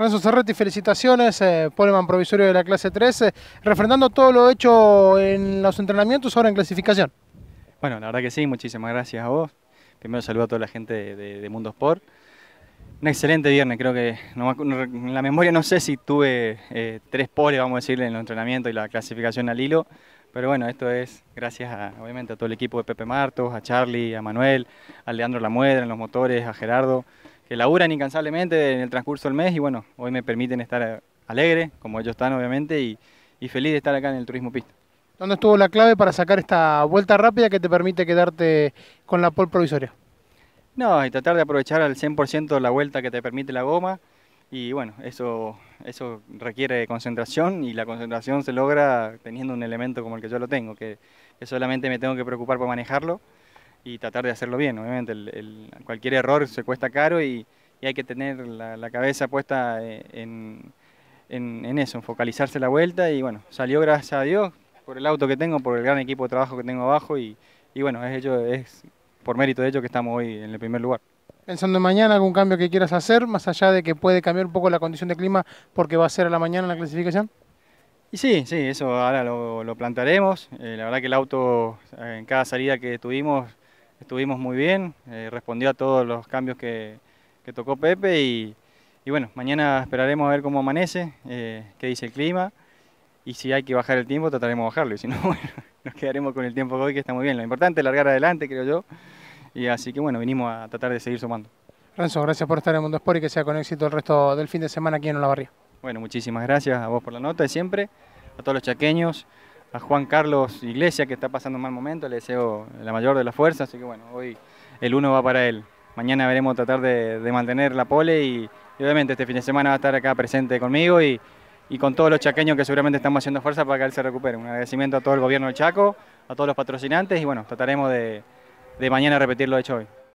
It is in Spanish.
Renzo Cerretti, felicitaciones, eh, Poleman provisorio de la clase 13, refrendando todo lo hecho en los entrenamientos, ahora en clasificación. Bueno, la verdad que sí, muchísimas gracias a vos. Primero saludo a toda la gente de, Mundo Sport. Un excelente viernes, creo que en la memoria no sé si tuve eh, tres poles, vamos a decirle, en los entrenamientos y la clasificación al hilo, pero bueno, esto es gracias a, obviamente a todo el equipo de Pepe Martos, a Charlie, a Manuel, a Leandro Lamuedra en los motores, a Gerardo, que laburan incansablemente en el transcurso del mes y bueno, hoy me permiten estar eh, alegre, como ellos están obviamente, y, feliz de estar acá en el Turismo Pista. ¿Dónde estuvo la clave para sacar esta vuelta rápida que te permite quedarte con la pole provisoria? No, y tratar de aprovechar al 100% la vuelta que te permite la goma. Y bueno, eso, eso requiere concentración y la concentración se logra teniendo un elemento como el que yo lo tengo, que solamente me tengo que preocupar por manejarlo y tratar de hacerlo bien. Obviamente, el, cualquier error se cuesta caro y, hay que tener la, cabeza puesta eh, en, eso, en focalizarse la vuelta y bueno, salió gracias a Dios por el auto que tengo, por el gran equipo de trabajo que tengo abajo y, bueno, es, ello, es por mérito de ello que estamos hoy en el primer lugar. Pensando en mañana, algún cambio que quieras hacer, más allá de que puede cambiar un poco la condición de clima porque va a ser a la mañana la clasificación. Y sí, sí, eso ahora lo, lo plantaremos. Eh, la verdad que el auto eh, en cada salida que tuvimos estuvimos muy bien, eh, respondió a todos los cambios que, tocó Pepe y, bueno, mañana esperaremos a ver cómo amanece, eh, qué dice el clima y si hay que bajar el tiempo trataremos de bajarlo y si no, bueno, nos quedaremos con el tiempo de hoy que está muy bien. Lo importante es largar adelante, creo yo, y así que bueno, vinimos a tratar de seguir sumando. Renzo, gracias por estar en Mundo Sport y que sea con éxito el resto del fin de semana aquí en Olavarría. Bueno, muchísimas gracias a vos por la nota de siempre, a todos los chaqueños a Juan Carlos Iglesias, que está pasando un mal momento, le deseo la mayor de las fuerzas, así que bueno, hoy el uno va para él. Mañana veremos tratar de, mantener la pole y, obviamente este fin de semana va a estar acá presente conmigo y, con todos los chaqueños que seguramente estamos haciendo fuerza para que él se recupere. Un agradecimiento a todo el gobierno del Chaco, a todos los patrocinantes y bueno, trataremos de, de mañana repetir lo hecho hoy.